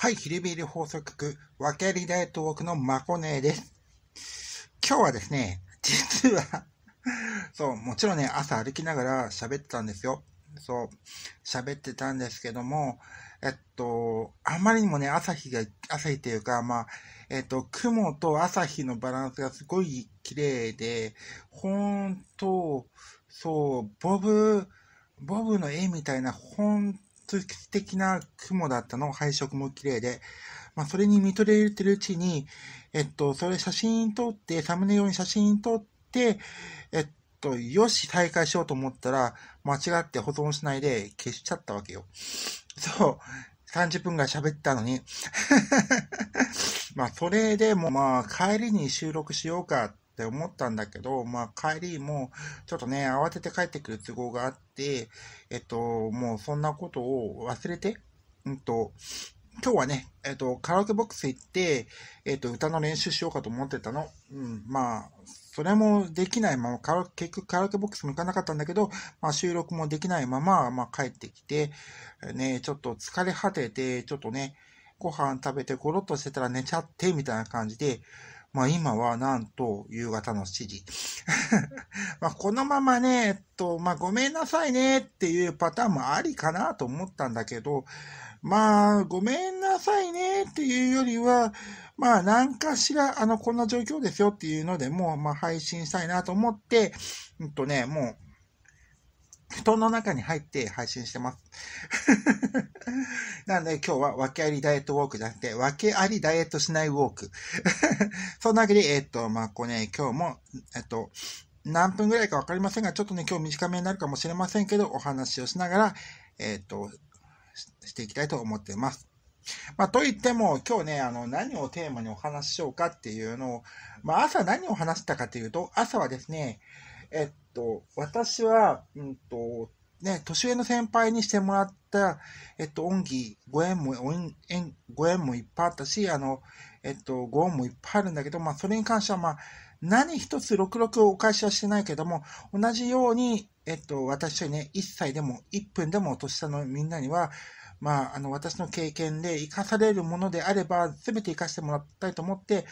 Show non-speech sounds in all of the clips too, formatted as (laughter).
はい、ヒるビル放送局、分けり大トークのまこねです。今日はですね、実は (laughs) そう、もちろんね、朝歩きながら喋ってたんですよ。そう、喋ってたんですけども、えっと、あまりにもね、朝日が、朝日っていうか、まあ、えっと、雲と朝日のバランスがすごい綺麗で、ほんと、そう、ボブ、ボブの絵みたいな、ほん質的な雲だったの、配色も綺麗で、まあ、それに見とれてるうちに、えっと、それ写真撮って、サムネ用に写真撮って、えっと、よし、再開しようと思ったら、間違って保存しないで消しちゃったわけよ。そう。30分ぐらい喋ったのに (laughs) まあ、それでもまあ、帰りに収録しようかっって思ったんだけど、まあ帰りも、ちょっとね、慌てて帰ってくる都合があって、えっと、もうそんなことを忘れて、うんと、今日はね、えっと、カラオケボックス行って、えっと、歌の練習しようかと思ってたの。うん、まあ、それもできないまま、カラ結局カラオケボックスも行かなかったんだけど、まあ、収録もできないまま、まあ、帰ってきて、ね、ちょっと疲れ果てて、ちょっとね、ご飯食べてゴロッとしてたら寝ちゃって、みたいな感じで、まあ今はなんと夕方の7時。(laughs) まあこのままね、えっと、まあごめんなさいねっていうパターンもありかなと思ったんだけど、まあごめんなさいねっていうよりは、まあ何かしら、あの、こんな状況ですよっていうのでもう、まあ配信したいなと思って、うんとね、もう、布団の中に入って配信してます。(laughs) なんで今日は訳ありダイエットウォークじゃなくて、訳ありダイエットしないウォーク。(laughs) そんなわけで、えっ、と、まあ、こうね、今日も、えっと、何分ぐらいかわかりませんが、ちょっとね、今日短めになるかもしれませんけど、お話をしながら、えっ、とし、していきたいと思っています。まあ、といっても、今日ね、あの、何をテーマにお話ししようかっていうのを、まあ、朝何を話したかというと、朝はですね、えっと、私は、うんと、ね、年上の先輩にしてもらった、えっと、恩義、ご縁も、ご縁もいっぱいあったし、あの、えっと、ご恩もいっぱいあるんだけど、まあ、それに関しては、まあ、何一つ66をお返しはしてないけども、同じように、えっと、私はね、1歳でも1分でも年下のみんなには、まあ、あの、私の経験で生かされるものであれば、全て生かしてもらいたいと思って、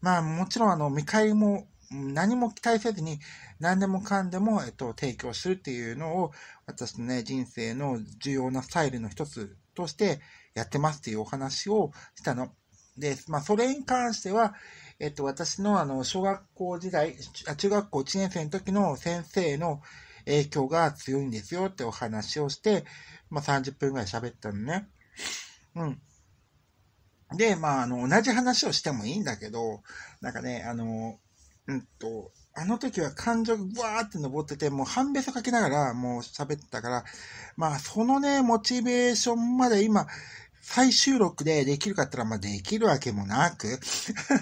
まあ、もちろん、あの、見返りも何も期待せずに何でもかんでも、えっと、提供するっていうのを私のね、人生の重要なスタイルの一つとしてやってますっていうお話をしたの。で、まあ、それに関しては、えっと、私のあの、小学校時代、中学校1年生の時の先生の影響が強いんですよってお話をして、まあ、30分ぐらい喋ったのね。うん。で、まあ、あの、同じ話をしてもいいんだけど、なんかね、あの、うんと、あの時は感情がわーって登ってて、もう半べそかけながらもう喋ったから、まあそのね、モチベーションまで今、再収録でできるかったら、まあできるわけもなく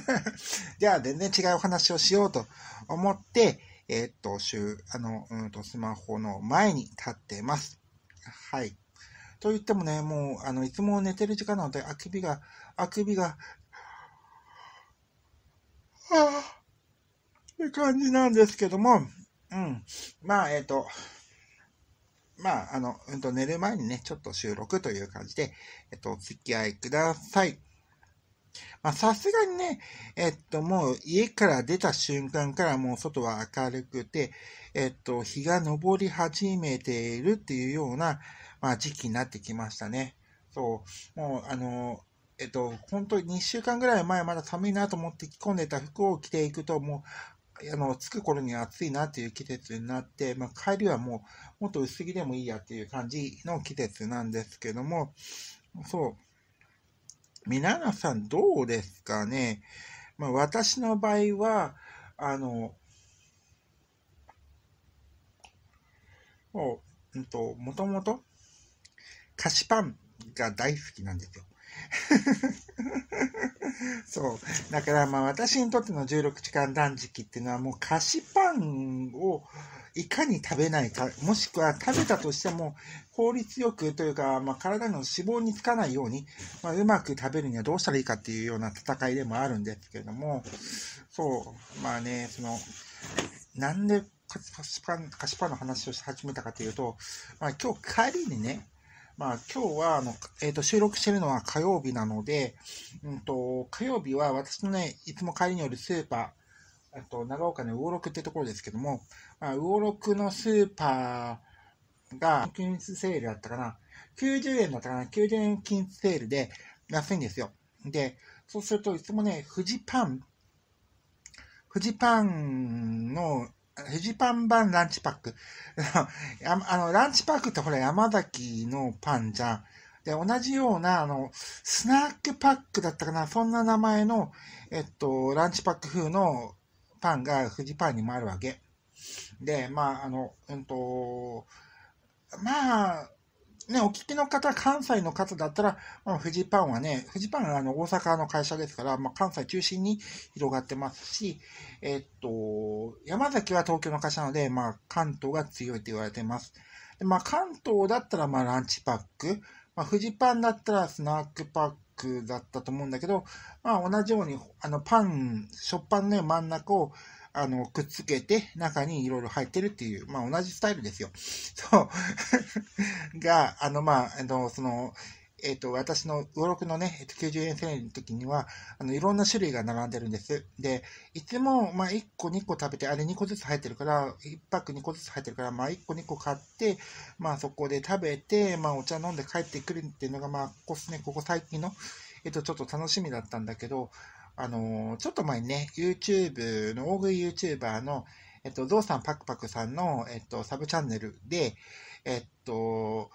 (laughs) じゃあ全然違うお話をしようと思って、えー、っと、週、あの、うんと、スマホの前に立ってます。はい。と言ってもね、もう、あの、いつも寝てる時間なので、あくびが、あくびが、はあって感じなんですけども、うん。まあ、えっ、ー、と、まあ、あの、うんと、寝る前にね、ちょっと収録という感じで、えっ、ー、と、お付き合いください。まあ、さすがにね、えっと、もう家から出た瞬間からもう外は明るくて、えっと、日が昇り始めているっていうような、まあ、時期になってきましたね。そう、もう、あの、えっと、本当に2週間ぐらい前まだ寒いなと思って着込んでた服を着ていくと、もうあの、着く頃には暑いなっていう季節になって、まあ、帰りはもう、もっと薄着でもいいやっていう感じの季節なんですけども、そう。皆さんどうですかねまあ、私の場合は、あの、もう、うんと、もともと菓子パンが大好きなんですよ。(laughs) そう。だからまあ私にとっての16時間断食っていうのはもう菓子パンをいかに食べないか、もしくは食べたとしても効率よくというか、まあ、体の脂肪につかないように、まあ、うまく食べるにはどうしたらいいかっていうような戦いでもあるんですけれども、そう、まあね、その、なんで菓子パン、菓子パンの話をし始めたかというと、まあ今日帰りにね、まあ、今日はあの、えーと、収録してるのは火曜日なので、うんと、と火曜日は私のね、いつも帰りによるスーパー、あと長岡の魚六ってところですけども、まあ、魚六のスーパーが均一セールだったかな、90円だったかな、90円均一セールで安いんですよ。で、そうするといつもね、富士パン、富士パンのフジパン版ランチパック。(laughs) あの、ランチパックってほら山崎のパンじゃん。で、同じような、あの、スナックパックだったかな、そんな名前の、えっと、ランチパック風のパンがフジパンにもあるわけ。で、まあ、あの、うんと、まあ、ね、お聞きの方、関西の方だったら、まあ、フジパンはね、フジパンはあの大阪の会社ですから、まあ、関西中心に広がってますし、えっと、山崎は東京の会社なので、まあ、関東が強いと言われてます。でまあ、関東だったら、まあ、ランチパック、まあ、フジパンだったらスナックパック、だったと思うんだけど、まあ、同じようにあのパン、食パンの、ね、真ん中をあの、くっつけて、中にいろいろ入ってるっていう、まあ、同じスタイルですよ。(laughs) そう。(laughs) が、あの、まあ、あの、その、えっ、ー、と、私の魚六のね、えっと、90円セーの時には、あの、いろんな種類が並んでるんです。で、いつも、まあ、1個2個食べて、あれ2個ずつ入ってるから、1泊2個ずつ入ってるから、まあ、1個2個買って、まあ、そこで食べて、まあ、お茶飲んで帰ってくるっていうのが、まあ、ここすね、ここ最近の、えっと、ちょっと楽しみだったんだけど、あの、ちょっと前にね、YouTube の大食い YouTuber の、えっと、ゾウさんパクパクさんの、えっと、サブチャンネルで、えっと、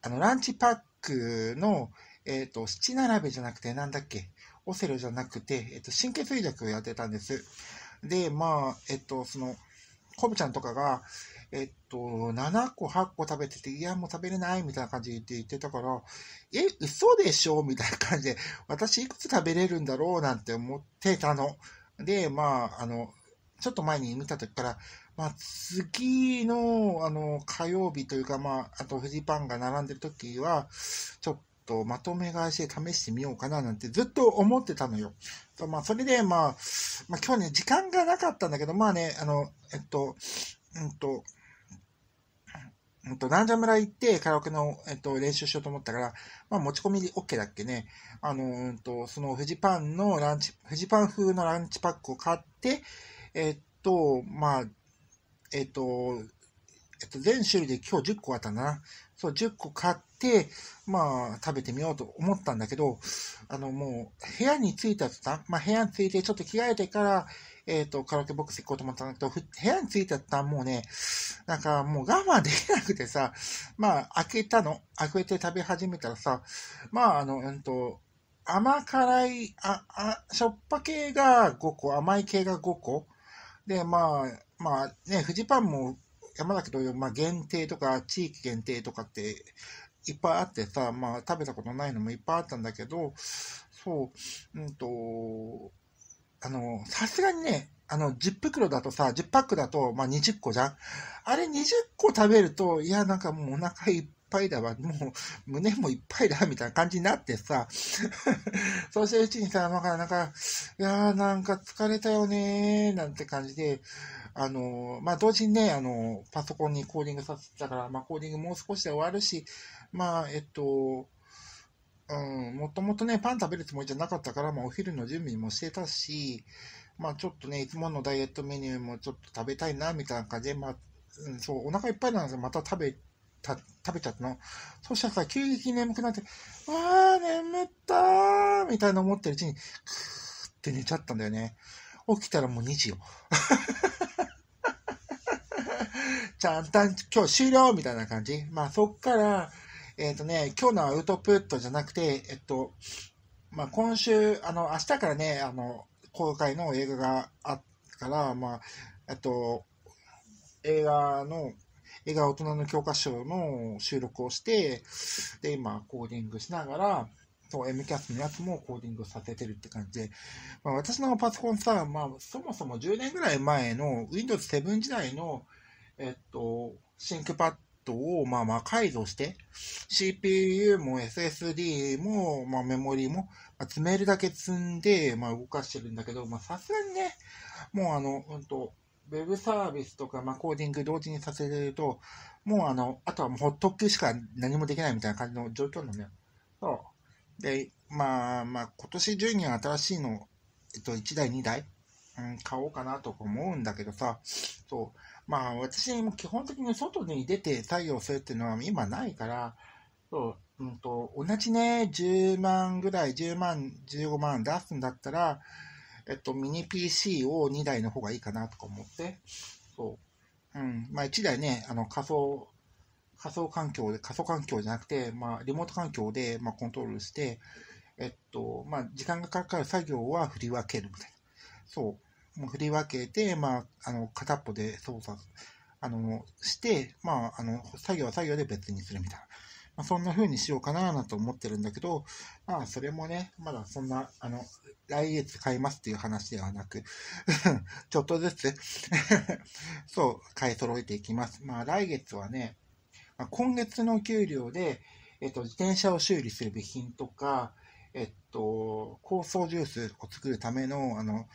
あの、ランチパックの、えっと、七並べじゃなくて、なんだっけ、オセロじゃなくて、えっと、神経衰弱をやってたんです。で、まあ、えっと、その、コブちゃんとかが、えっと、7個、8個食べてて、いや、もう食べれないみたいな感じで言ってたから、え、嘘でしょみたいな感じで、私いくつ食べれるんだろうなんて思ってたの。で、まあ、あの、ちょっと前に見た時から、まあ、次の、あの、火曜日というか、まあ、あとフジパンが並んでる時は、ちょっとまとめ返しで試してみようかななんてずっと思ってたのよ。まあ、それで、まあ、まあ、今日ね、時間がなかったんだけど、まあね、あの、えっと、うんと、うんと、南者村行ってカラオケの、えっと、練習しようと思ったから、まあ、持ち込み OK だっけね。あの、うんと、そのフジパンのランチ、フジパン風のランチパックを買って、えっと、まあ、えっと、えっと、全種類で今日10個あったな。そう、10個買って、まあ、食べてみようと思ったんだけど、あの、もう、部屋に着いたたん、まあ、部屋に着いてちょっと着替えてから、えっ、ー、と、カラオケボックス行こうと思ったんだけど、部屋に着いたたん、もうね、なんかもう我慢できなくてさ、まあ、開けたの、開けて食べ始めたらさ、まあ、あの、うんと、甘辛い、あ、あ、しょっぱ系が5個、甘い系が5個。で、まあ、まあね、フジパンも山崎同様、まあ、限定とか地域限定とかっていっぱいあってさ、まあ、食べたことないのもいっぱいあったんだけど、そう、うんと、あの、さすがにね、あの、10袋だとさ、10パックだと、まあ、20個じゃんあれ20個食べると、いや、なんかもうお腹いっぱいだわ、もう胸もいっぱいだ、みたいな感じになってさ、(laughs) そうしてるうちにさ、なかなか、いやーなんか疲れたよねーなんて感じで、あのー、まあ、同時にね、あのー、パソコンにコーディングさせてたから、まあ、コーディングもう少しで終わるし、まあ、えっと、うん、もともとね、パン食べるつもりじゃなかったから、まあ、お昼の準備もしてたし、まあ、ちょっとね、いつものダイエットメニューもちょっと食べたいな、みたいな感じで、まあ、うん、そう、お腹いっぱいなんですよ。また食べた、食べちゃったの。そしたらさ、急激に眠くなって、わー、眠ったーみたいな思ってるうちに、くーって寝ちゃったんだよね。起きたらもう2時よ。(laughs) ちゃんたん、今日終了みたいな感じ。まあそっから、えっ、ー、とね、今日のアウトプットじゃなくて、えっと、まあ今週、あの、明日からね、あの、公開の映画があったから、まあ、えっと、映画の、映画大人の教科書の収録をして、で、今、コーディングしながら、そう、MCAS のやつもコーディングさせてるって感じで、まあ、私のパソコンさ、まあ、そもそも10年ぐらい前の Windows 7時代の、えっと、シンクパッドを、まあ、まあ改造して、CPU も SSD も、まあ、メモリーも、ま詰めるだけ積んで、まあ、動かしてるんだけど、まあ、さすがにね、もうあの、うんと、ウェブサービスとか、まあ、コーディング同時にさせると、もうあの、あとはもうほっとくしか何もできないみたいな感じの状況なのよ、ね。で、まあ、まあ、今年中には新しいの、えっと、1台、2台、うん、買おうかなと思うんだけどさ、そう、まあ、私も基本的に外に出て作業するっていうのは今ないから、そう、うんと、同じね、10万ぐらい、10万、15万出すんだったら、えっと、ミニ PC を2台の方がいいかなとか思って、そう。うん、まあ1台ね、あの仮想仮想環境で、仮想環境じゃなくて、まあ、リモート環境で、まあ、コントロールして、えっと、まあ、時間がかかる作業は振り分けるみたいな。そう。もう振り分けて、まあ、あの、片っぽで操作、あの、して、まあ、あの、作業は作業で別にするみたいな。まあ、そんな風にしようかななんて思ってるんだけど、まあ、それもね、まだそんな、あの、来月買いますっていう話ではなく (laughs) ちょっとずつ (laughs) そう、買い揃えていきます。まあ、来月はね、まあ、今月の給料で、えっと、自転車を修理する備品とか、えっと、高層ジュースを作るためのあの、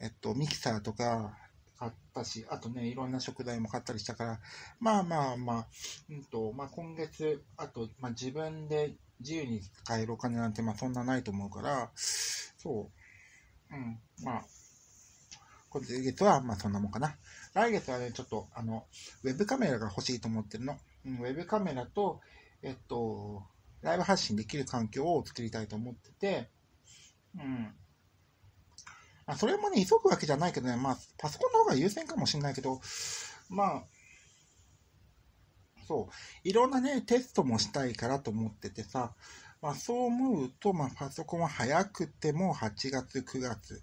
えっと、ミキサーとか買ったし、あとね、いろんな食材も買ったりしたから、まあまあまあ、うんとまあ、今月、あと、まあ、自分で自由に使えるお金なんて、まあ、そんなないと思うから、そう、うん、まあ。今月は、まあそんなもんかな。来月はね、ちょっと、あの、ウェブカメラが欲しいと思ってるの。うん、ウェブカメラと、えっと、ライブ発信できる環境を作りたいと思ってて、うん。あそれもね、急ぐわけじゃないけどね、まあ、パソコンの方が優先かもしれないけど、まあ、そう、いろんなね、テストもしたいからと思っててさ、まあ、そう思うと、まあ、パソコンは早くても8月、9月、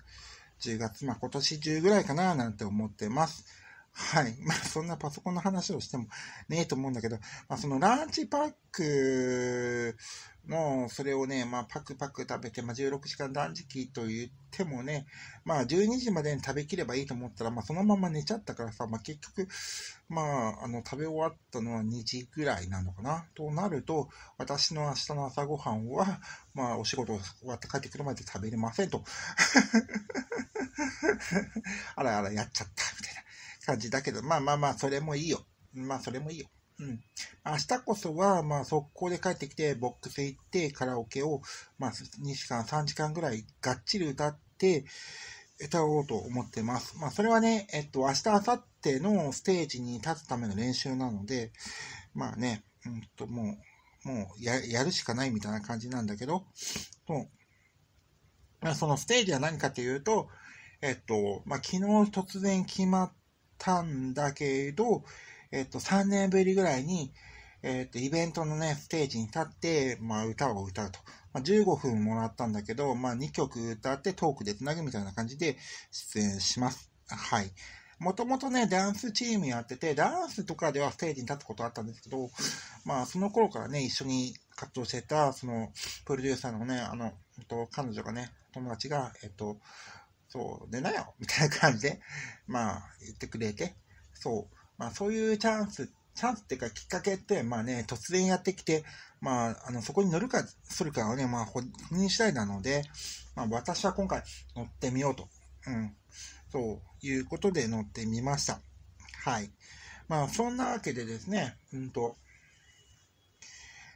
10月、まあ今年中ぐらいかななんて思ってます。はい。まあ、そんなパソコンの話をしてもねえと思うんだけど、まあ、そのランチパックの、それをね、まあ、パクパク食べて、まあ、16時間断食と言ってもね、まあ、12時までに食べきればいいと思ったら、まあ、そのまま寝ちゃったからさ、まあ、結局、まあ、あの、食べ終わったのは2時ぐらいなのかな。となると、私の明日の朝ごはんは、まあ、お仕事終わって帰ってくるまで食べれませんと。(laughs) あらあら、やっちゃった、みたいな。感じだけど、まあまあまあ、それもいいよ。まあ、それもいいよ。うん。明日こそは、まあ、速攻で帰ってきて、ボックス行って、カラオケを、まあ、2時間、3時間ぐらい、がっちり歌って、歌おうと思ってます。まあ、それはね、えっと、明日、明後日のステージに立つための練習なので、まあね、うんと、もう、もうや、やるしかないみたいな感じなんだけど、そう。そのステージは何かというと、えっと、まあ、昨日突然決まったんだけど、えっと、3年ぶりぐらいに、えっと、イベントのね、ステージに立って、まあ、歌を歌うと。まあ、15分もらったんだけど、まあ、2曲歌ってトークでつなぐみたいな感じで出演します。はい。もともとね、ダンスチームやってて、ダンスとかではステージに立つことあったんですけど、まあ、その頃からね、一緒に活動してた、その、プロデューサーのね、あの、えっと、彼女がね、友達が、えっと、そうでなよ (laughs) みたいな感じで、まあ、言ってくれて、そう、まあ、そういうチャンス、チャンスっていうかきっかけって、まあね、突然やってきて、まあ、あの、そこに乗るか、するかはね、まあ、本人次第なので、まあ、私は今回乗ってみようと、うん、そういうことで乗ってみました。はい。まあ、そんなわけでですね、うんと、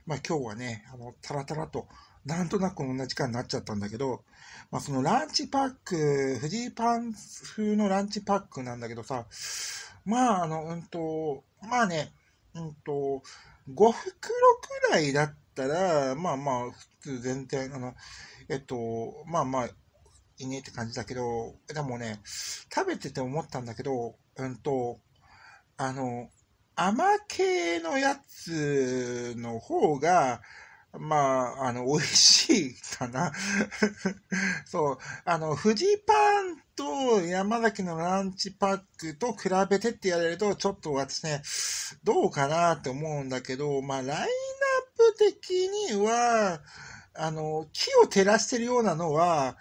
まあ、今日はね、あの、たらたらと、なんとなく同じ時間になっちゃったんだけど、まあ、そのランチパック、フリーパン風のランチパックなんだけどさ、まあ、あの、うんと、まあね、うんと、5袋くらいだったら、まあまあ、普通全然、あの、えっと、まあまあ、いいねって感じだけど、でもね、食べてて思ったんだけど、うんと、あの、甘系のやつの方が、まあ、あの、美味しいかな。(laughs) そう、あの、富士パンと山崎のランチパックと比べてってやれると、ちょっと私ね、どうかなって思うんだけど、まあ、ラインナップ的には、あの、木を照らしてるようなのは、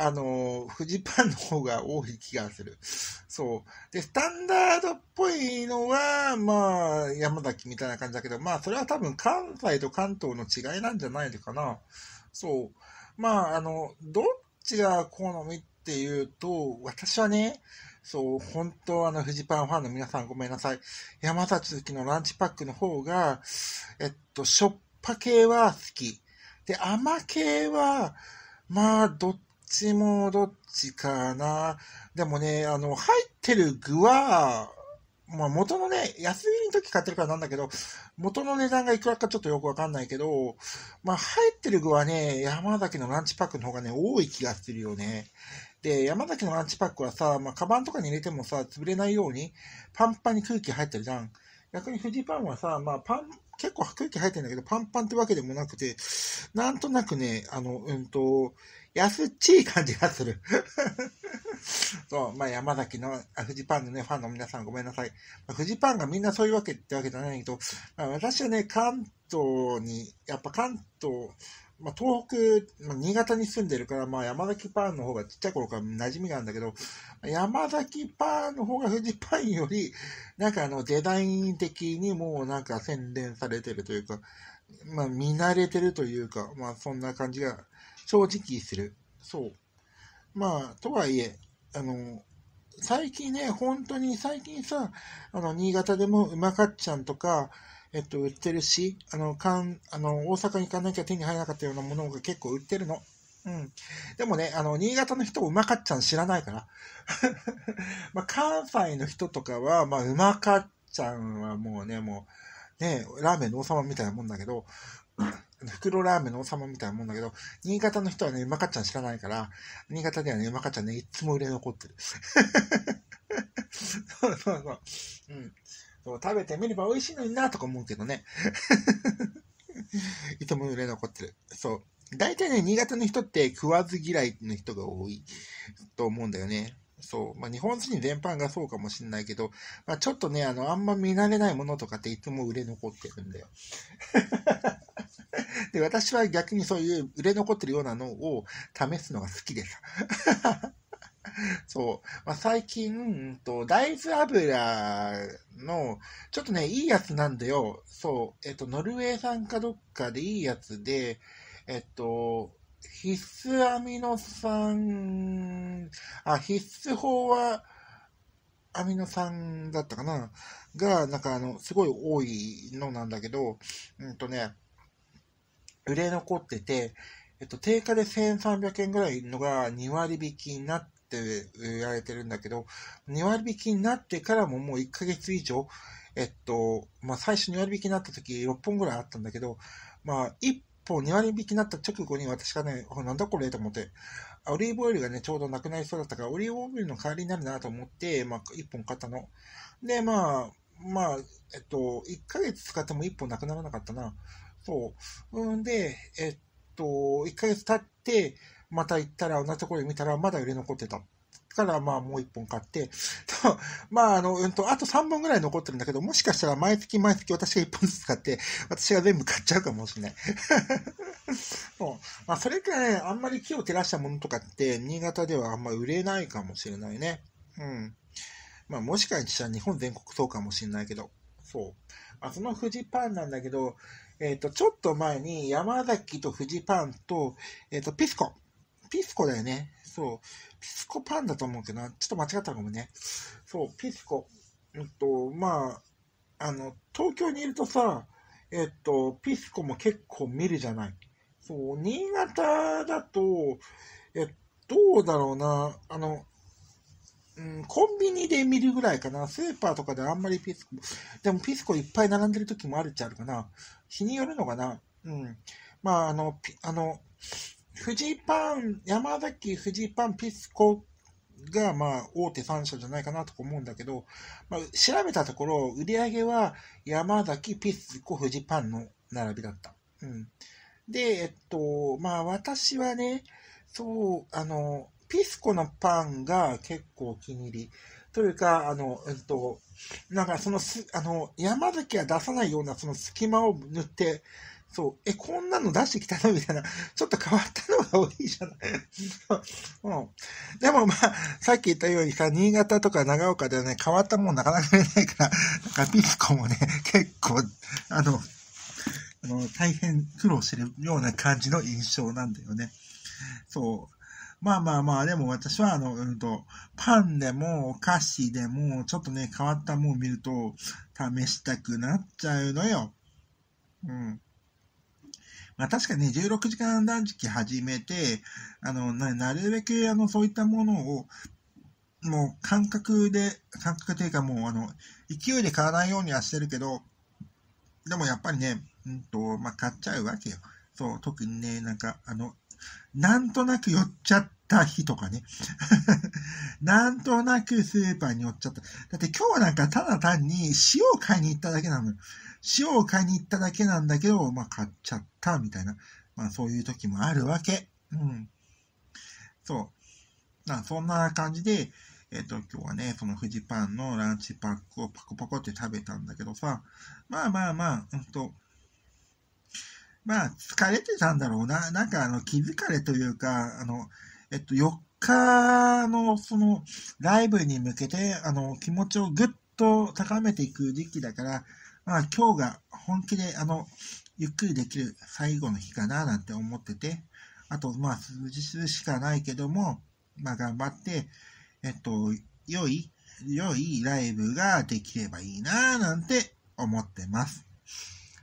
あの、フジパンの方が多い気がする。そう。で、スタンダードっぽいのは、まあ、山崎みたいな感じだけど、まあ、それは多分関西と関東の違いなんじゃないのかな。そう。まあ、あの、どっちが好みっていうと、私はね、そう、本当、あの、フジパンファンの皆さんごめんなさい。山崎きのランチパックの方が、えっと、しょっぱ系は好き。で、甘系は、まあ、どっちもどっちかな。でもね、あの、入ってる具は、まあ、元のね、安売りの時買ってるからなんだけど、元の値段がいくらかちょっとよくわかんないけど、まあ、入ってる具はね、山崎のランチパックの方がね、多い気がするよね。で、山崎のランチパックはさ、まあ、カバンとかに入れてもさ、潰れないように、パンパンに空気入ってるじゃん。逆に富士パンはさ、まあ、パン、結構空気入ってるんだけど、パンパンってわけでもなくて、なんとなくね、あの、うんと、安っちい感じがする。(laughs) そう、まあ、山崎の、フジパンのね、ファンの皆さんごめんなさい。まあ、フジパンがみんなそういうわけってわけじゃないけど、まあ、私はね、関東に、やっぱ関東、まあ、東北、まあ、新潟に住んでるから、まあ、山崎パンの方がちっちゃい頃から馴染みがあるんだけど、山崎パンの方が富士パンより、なんかあの、デザイン的にもうなんか洗練されてるというか、まあ、見慣れてるというか、まあ、そんな感じが正直する。そう。まあ、とはいえ、あの、最近ね、本当に最近さ、あの、新潟でもうまかっちゃんとか、えっと、売ってるし、あの、かん、あの、大阪に行かなきゃ手に入らなかったようなものが結構売ってるの。うん。でもね、あの、新潟の人うまかっちゃん知らないから。(laughs) まあ、関西の人とかは、まあ、うまかっちゃんはもうね、もう、ね、ラーメンの王様みたいなもんだけど、袋ラーメンの王様みたいなもんだけど、新潟の人はね、うまかっちゃん知らないから、新潟ではね、うまかっちゃんね、いつも売れ残ってる。(laughs) そうそうそう。うん。そう食べてみれば美味しいのになとか思うけどね。(laughs) いつも売れ残ってる。そう。大体ね、新潟の人って食わず嫌いの人が多いと思うんだよね。そう。まあ、日本人全般がそうかもしれないけど、まあ、ちょっとね、あの、あんま見慣れないものとかっていつも売れ残ってるんだよ。(laughs) で、私は逆にそういう売れ残ってるようなのを試すのが好きでさ。(laughs) そう。まあ、最近、うんと、大豆油の、ちょっとね、いいやつなんだよ。そう。えっと、ノルウェー産かどっかでいいやつで、えっと、必須アミノ酸、あ、必須法はアミノ酸だったかなが、なんかあの、すごい多いのなんだけど、うんとね、売れ残ってて、えっと、定価で1300円ぐらいのが2割引きになって売られてるんだけど、2割引きになってからももう1ヶ月以上、えっと、まあ、最初2割引きになった時6本ぐらいあったんだけど、まあ、1方、2割引きになった直後に私がね、なんだこれと思って、オリーブオイルがね、ちょうどなくなりそうだったから、オリーブオイルの代わりになるなと思って、まあ、1本買ったの。で、まあ、まあ、えっと、1ヶ月使っても1本なくならなかったな。そう。うんで、えっと、1ヶ月経って、また行ったら、同じところで見たら、まだ売れ残ってた。から、まあ、もう1本買って、(laughs) まあ、あの、うんと、あと3本ぐらい残ってるんだけど、もしかしたら毎月毎月私が1本ずつ買って、私が全部買っちゃうかもしれない。(laughs) そうまあ、それくらい、ね、あんまり木を照らしたものとかって、新潟ではあんま売れないかもしれないね。うん。まあ、もしかしたら日本全国そうかもしれないけど。そう。あ、その富士パンなんだけど、えっ、ー、と、ちょっと前に山崎と富士パンと、えっ、ー、と、ピスコ。ピスコだよね。そう。ピスコパンだと思うけどな。ちょっと間違ったかもね。そう、ピスコ。えっと、まあ、あの、東京にいるとさ、えっと、ピスコも結構見るじゃない。そう、新潟だと、え、どうだろうな。あの、うん、コンビニで見るぐらいかな。スーパーとかであんまりピスコ、でもピスコいっぱい並んでる時もあるっちゃあるかな。日によるのかな。うん。まあ、あの、あの、フジパン、山崎、フジパン、ピスコが、まあ、大手3社じゃないかなと思うんだけど、まあ、調べたところ、売り上げは山崎、ピスコ、フジパンの並びだった。うん。で、えっと、まあ、私はね、そう、あの、ピスコのパンが結構お気に入り。というか、あの、えっと、なんかそのす、あの、山崎は出さないようなその隙間を塗って、そう、え、こんなの出してきたのみたいな、ちょっと変わったのが多いじゃない。うん、でもまあ、さっき言ったようにさ、新潟とか長岡ではね、変わったもんなかなか見ないから、なんかピスコもね、結構、あの、あの大変苦労してるような感じの印象なんだよね。そう。まあまあまあ、でも私は、あの、うんと、パンでもお菓子でも、ちょっとね、変わったものを見ると、試したくなっちゃうのよ。うん。まあ、確かに、ね、16時間断食始めて、あの、なるべく、あの、そういったものを、もう感覚で、感覚というかもう、あの、勢いで買わないようにはしてるけど、でもやっぱりね、うんと、まあ、買っちゃうわけよ。そう、特にね、なんか、あの、なんとなく寄っちゃった日とかね。(laughs) なんとなくスーパーに寄っちゃった。だって今日なんかただ単に塩を買いに行っただけなのよ。塩を買いに行っただけなんだけど、まあ、買っちゃったみたいな、まあ、そういう時もあるわけ。うん。そう。まあ、そんな感じで、えっ、ー、と、今日はね、そのフジパンのランチパックをパコパコって食べたんだけどさ、まあまあまあ、うんと、まあ、疲れてたんだろうな。なんか、あの、気疲れというか、あの、えっと、4日の、その、ライブに向けて、あの、気持ちをぐっと高めていく時期だから、まあ今日が本気であの、ゆっくりできる最後の日かななんて思ってて、あとまあ数日しかないけども、まあ頑張って、えっと、良い、良いライブができればいいななんて思ってます。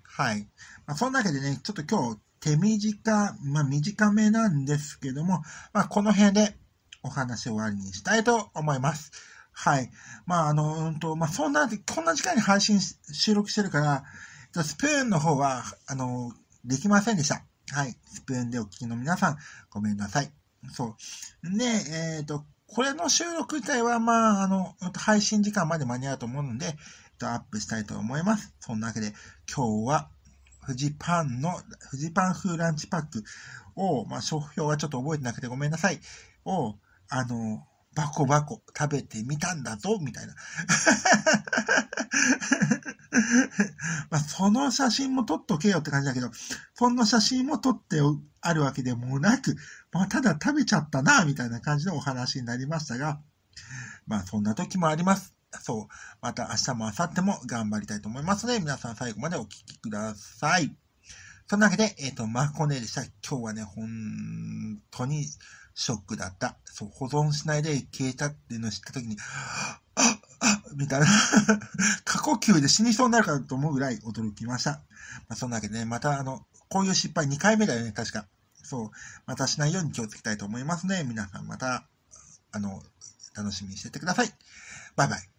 はい。まあそんなわけでね、ちょっと今日手短、まあ短めなんですけども、まあこの辺でお話を終わりにしたいと思います。はい。まあ、あの、うんと、まあ、そんな、こんな時間に配信収録してるから、スプーンの方は、あの、できませんでした。はい。スプーンでお聞きの皆さん、ごめんなさい。そう。で、えっ、ー、と、これの収録自体は、まあ、あの、配信時間まで間に合うと思うので、えっと、アップしたいと思います。そんなわけで、今日は、フジパンの、フジパン風ランチパックを、まあ、商標はちょっと覚えてなくてごめんなさい。を、あの、バコバコ食べてみたんだぞ、みたいな。(laughs) まあ、その写真も撮っとけよって感じだけど、そんな写真も撮ってあるわけでもなく、まあ、ただ食べちゃったな、みたいな感じのお話になりましたが、まあ、そんな時もあります。そう。また明日も明後日も頑張りたいと思いますので、皆さん最後までお聴きください。そんなわけで、えっ、ー、と、まコこねでした。今日はね、本当に、ショックだった。そう、保存しないで消えたっていうのを知った時に、あっ、あっ、みたいな (laughs) 過呼吸で死にそうになるかと思うぐらい驚きました。まあ、そんなわけでね、またあの、こういう失敗2回目だよね、確か。そう、またしないように気をつけたいと思いますね。皆さんまた、あの、楽しみにしててください。バイバイ。